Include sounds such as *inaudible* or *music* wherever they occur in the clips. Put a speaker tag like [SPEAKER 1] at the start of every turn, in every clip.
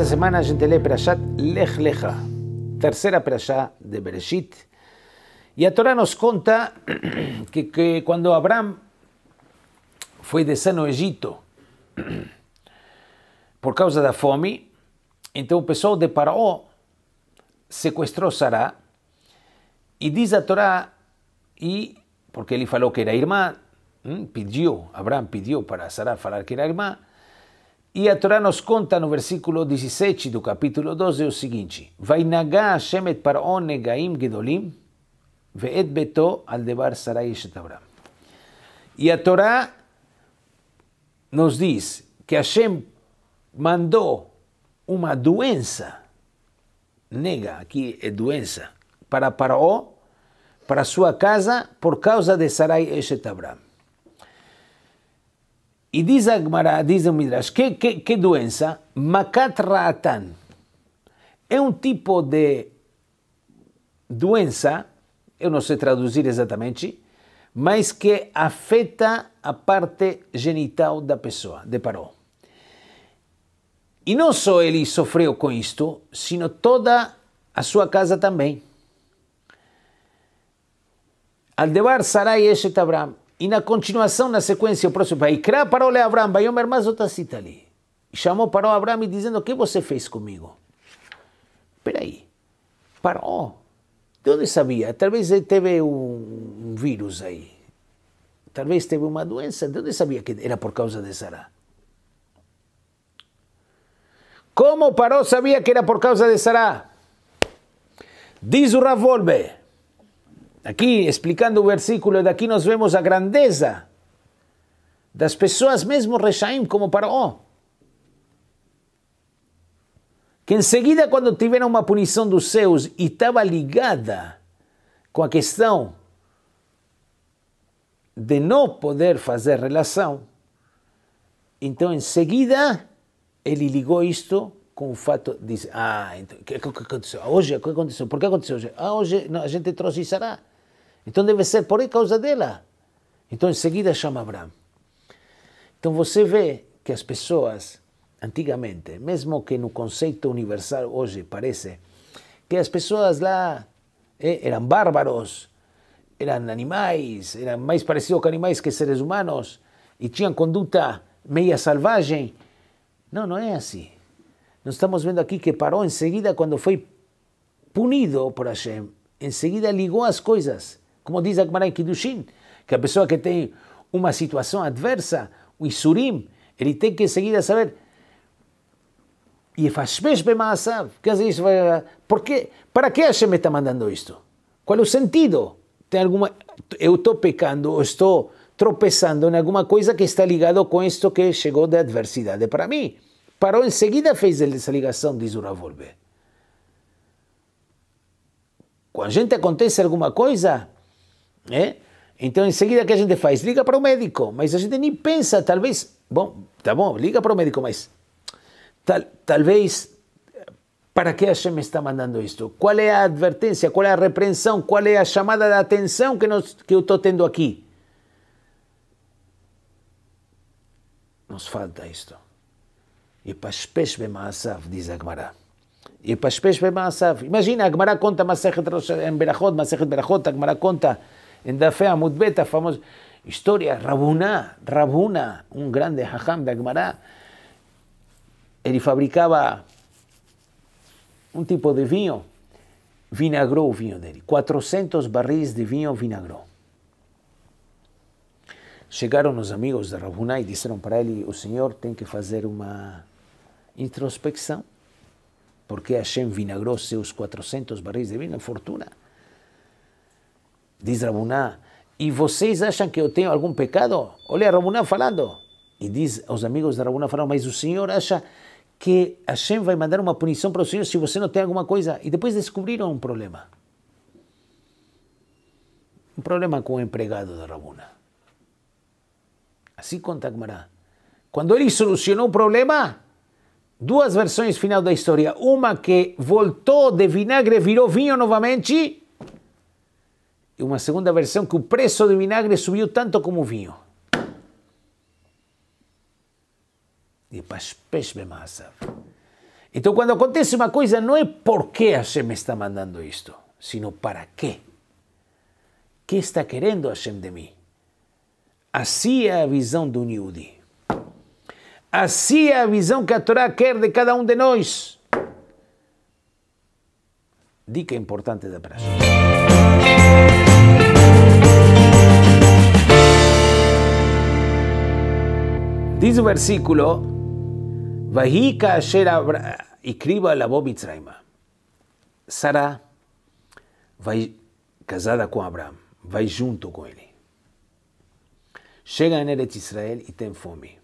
[SPEAKER 1] esta semana lee Perashat Lech lecha tercera Perashat de Bereshit. Y a Torah nos cuenta *clears throat* que, cuando Abraham fue de Sano Egipto *clears throat* por causa la fome, entonces o de secuestró a sarah y dice a Torá, y porque le falou que era irmán pidió Abraham pidió para sarah falar que era irmán, E a Torá nos conta no versículo 17 do capítulo 12 o seguinte: Vainagá Hashem et Paró negaim gedolim, ve'et beto al Sarai et Abram. E a Torá nos diz que Hashem mandou uma doença, nega, aqui é doença, para Paró, para sua casa, por causa de Sarai et Abram. E diz a Gemara, diz o Midrash, que, que, que doença? Makat Ra'atan. É um tipo de doença, eu não sei traduzir exatamente, mas que afeta a parte genital da pessoa, de Paró. E não só ele sofreu com isto, sino toda a sua casa também. Aldebar Sarai Eshet Abram. E na continuação, na sequência, o próximo pai, Ikra parou le Abraão, Bayomer Mazotacita ali. Chamou parou Abraão e dizendo: O que você fez comigo? Peraí, parou. De onde sabia? Talvez ele teve um vírus aí. Talvez teve uma doença. De onde sabia que era por causa de Sara Como parou sabia que era por causa de Sara Diz o Ravolbe. Aqui, explicando o versículo, daqui nós vemos a grandeza das pessoas, mesmo Rechaim, como Paró. Que em seguida quando tiveram uma punição dos seus e estava ligada com a questão de não poder fazer relação, então em seguida ele ligou isto com o fato de. Ah, então, o que, que, que aconteceu? Hoje, ah, o que aconteceu? Por que aconteceu hoje? Ah, hoje não, a gente trouxe Sarah. Então deve ser por causa dela. Então em seguida chama Abraão. Então você vê que as pessoas, antigamente, mesmo que no conceito universal hoje parece que as pessoas lá eh, eram bárbaros, eram animais, eram mais parecidos com animais que seres humanos e tinham conduta meia selvagem. Não, não é assim. Nós estamos vendo aqui que parou em seguida quando foi punido por Hashem. Em seguida ligou as coisas. Como diz a Gemara em Kiddushin, que a pessoa que tem uma situação adversa, o Isurim, ele tem que seguir a saber. E faz bemaasav. Quer dizer isso? Porque, para que a Shem está mandando isto? Qual é o sentido? Tem alguma, eu estou pecando, ou estou tropeçando em alguma coisa que está ligado com isto que chegou de adversidade para mim. Parou em seguida, fez essa ligação, diz o Ravolbe. Quando a gente acontece alguma coisa, ¿Eh? Então, em seguida, o que a gente faz? Liga para o médico, mas a gente nem pensa, talvez, bom, tá bom, liga para o médico, mas tal, talvez, para que a me está mandando isto? Qual é a advertência, qual é a repreensão, qual é a chamada de atenção que, nós, que eu estou tendo aqui? Nos falta isto. E bem bemaasav, diz a Gmará E bem bemaasav. Imagina, a Gmará conta é em Berachot, Masechet Berachot, a Gmará conta em Dafé Amudbet, a famosa história, Rabuná, Rabuna, um grande hajam da Agmará, ele fabricava um tipo de vinho, vinagrou o vinho dele, 400 barris de vinho vinagrou. Chegaram os amigos de Rabuná e disseram para ele, o oh senhor tem que fazer uma introspecção, porque Hashem vinagrou seus 400 barris de vinho, fortuna. Diz Rabuná, e vocês acham que eu tenho algum pecado? Olha Rabuná falando. E diz, aos amigos de Rabuná falaram, mas o senhor acha que Hashem vai mandar uma punição para o senhor se você não tem alguma coisa? E depois descobriram um problema. Um problema com o empregado de Rabuná. Assim conta Agmará. Quando ele solucionou o problema, duas versões final da história. Uma que voltou de vinagre, virou vinho novamente e uma segunda versão que o preço do vinagre subiu tanto como o vinho. E pashpesh massa. Então, quando acontece uma coisa, não é por que Hashem está mandando isto, sino para quê. O que está querendo Hashem de mim? Assim é a visão do Niudi. Assim é a visão que a Torá quer de cada um de nós. Dica importante da prática. Diz o versículo, Vahi kaasher ikriba labo mitzraima. Sara vai casada com Abraão, vai junto com ele. Chega em Eretz Israel e tem fome.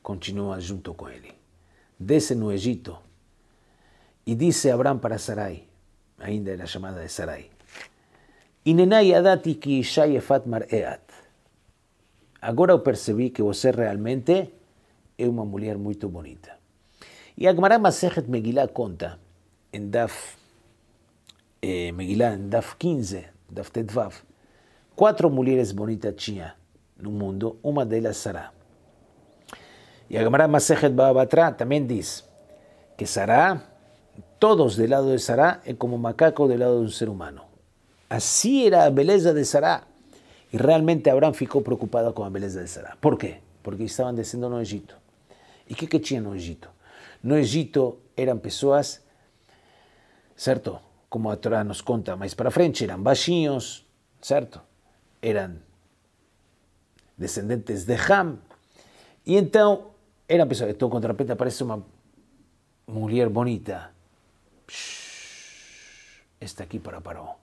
[SPEAKER 1] Continua junto com ele. Desce no Egito e disse Abraão para Sarai, ainda era chamada de Sarai, Inenai adati ki ishai efat mar'eat. Ahora eu percibí que você realmente é uma mulher muito bonita. Y e Agmará Masejet Maseret Megillah conta, en em Daf, eh, em Daf 15, Daf cuatro quatro mulheres bonitas en el mundo, una e de ellas Sara. Y Agmará Masejet Babatra también dice que Sará, todos del lado de Sara es como um macaco del lado de un um ser humano. Así era la belleza de Sara. Y realmente Abraham ficou preocupado con la belleza de Sara. Por qué? Porque estaban descendo no Egipto. ¿Y qué que, que tinha no Egipto No cierto Como la Torah nos conta más para frente, eran baixinhos, ¿cierto? Eran descendentes de Ham. Y entonces eran personas. todo com aparece una mujer bonita. está aquí para Paró.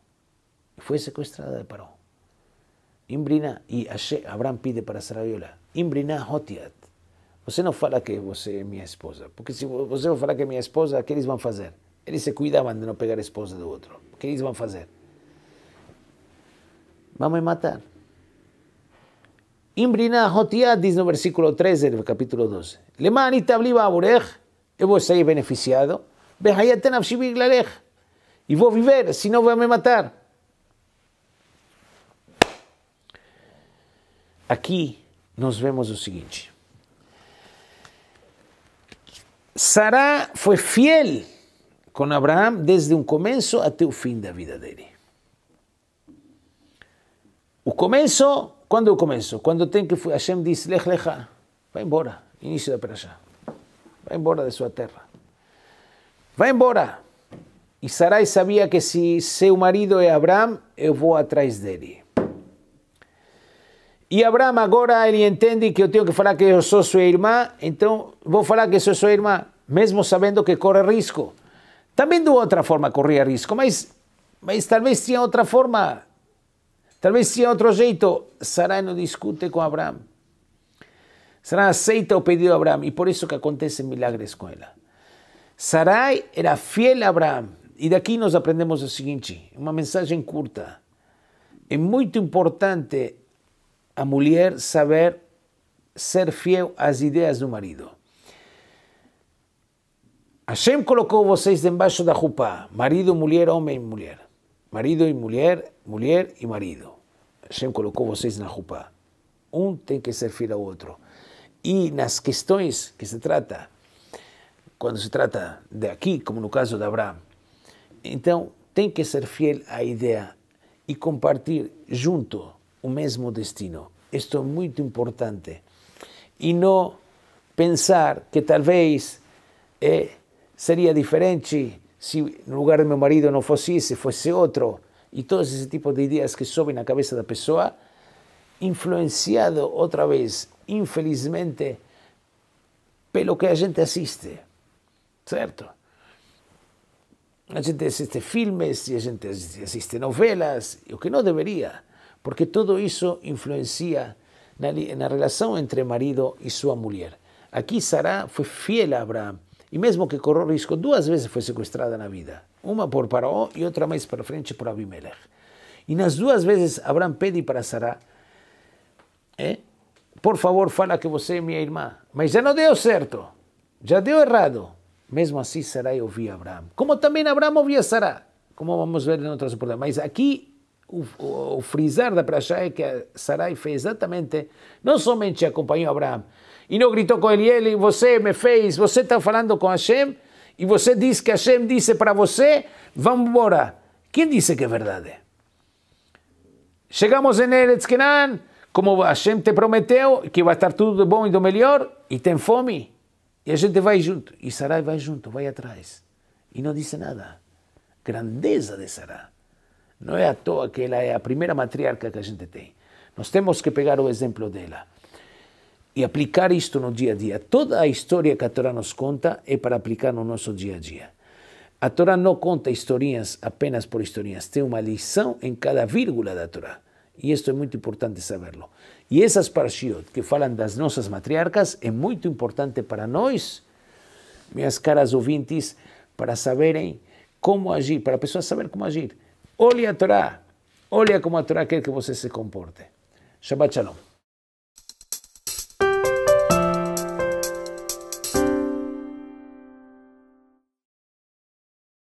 [SPEAKER 1] Fue secuestrada secuestrada de Paró. Imbrina, y Abraham pide para viola. Imbrina hotiat. Você no fala que você es mi esposa, porque si você no fala que es mi esposa, ¿qué les van a hacer? ¿Ellos se cuidaban de no pegar esposa de otro? ¿Qué que van a hacer? Vamos a matar. Imbrina hotiat, 19 versículo 13 del capítulo 12. Lemani tabliba aburech, eu vou ser beneficiado, behayat Y voy e vou viver, no voy me matar. aqui nós vemos o seguinte: Sará foi fiel com Abraão desde o começo até o fim da vida dele. O começo, quando é o começo? Quando tem que Hashem diz, lech lecha, vai embora, início da perashá, vai embora da sua terra, vai embora. E Sarai sabia que se seu marido é Abraão, eu vou atrás dele. E Abraão agora ele entende que eu tenho que falar que eu sou sua irmã, então vou falar que sou sua irmã, mesmo sabendo que corre risco. Também de outra forma corria risco, mas, mas talvez tinha outra forma, talvez tinha outro jeito. Sarai não discute com Abraão. Sarai aceita o pedido de Abraão e por isso que acontecem milagres com ela. Sarai era fiel a Abraão. E daqui nós aprendemos o seguinte, uma mensagem curta. É muito importante a mulher saber ser fiel às ideias do marido. Hashem colocou vocês debaixo da roupa, marido, mulher, homem e mulher. Marido e mulher, mulher e marido. Hashem colocou vocês na roupa. Um tem que ser fiel ao outro. E nas questões que se trata, quando se trata de aqui, como no caso de Abraão, então tem que ser fiel à ideia e compartilhar junto un mismo destino. Esto es muy importante. y no pensar que tal vez eh, sería diferente si en lugar de mi marido no fuese fuese otro y y todos ese tipo de ideas que suben a la cabeza de la persona, influenciado otra vez, infelizmente, lo que la gente asiste cierto la gente asiste filmes y la gente asiste novelas, lo que no debería porque tudo isso influencia na, na relação entre marido e sua mulher. Aqui Sara foi fiel a Abraão, e mesmo que correu risco, duas vezes foi sequestrada na vida, uma por Faraó e outra mais para frente por Abimelech. E nas duas vezes Abraão pede para Sara, eh? por favor, fala que você é minha irmã. Mas já não deu certo, já deu errado. Mesmo assim, Sara ouvia Abraão. Como também Abraão ouvia Sara? como vamos ver em outras oportunidades. Mas aqui o, o, o frisar da praxá é que Sarai fez exatamente, não somente acompanhou Abraão, e não gritou com ele, ele, você me fez, você está falando com Hashem, e você diz que Hashem disse para você, vamos embora. Quem disse que é verdade? Chegamos em Eretz Kenan, como Hashem te prometeu, que vai estar tudo do bom e do melhor, e tem fome. E a gente vai junto. E Sarai vai junto, vai atrás. E não disse nada. Grandeza de Sarai. Não é à toa que ela é a primeira matriarca que a gente tem. Nós temos que pegar o exemplo dela e aplicar isto no dia a dia. Toda a história que a Torá nos conta é para aplicar no nosso dia a dia. A Torá não conta historinhas apenas por historinhas, tem uma lição em cada vírgula da Torá. E isso é muito importante saberlo. E essas parashiot que falam das nossas matriarcas é muito importante para nós, minhas caras ouvintes, para saberem eh, como agir, para a pessoa saber como agir. Olhe a Torá. Olha como a Torá quer que você se comporte. Shabbat Shalom.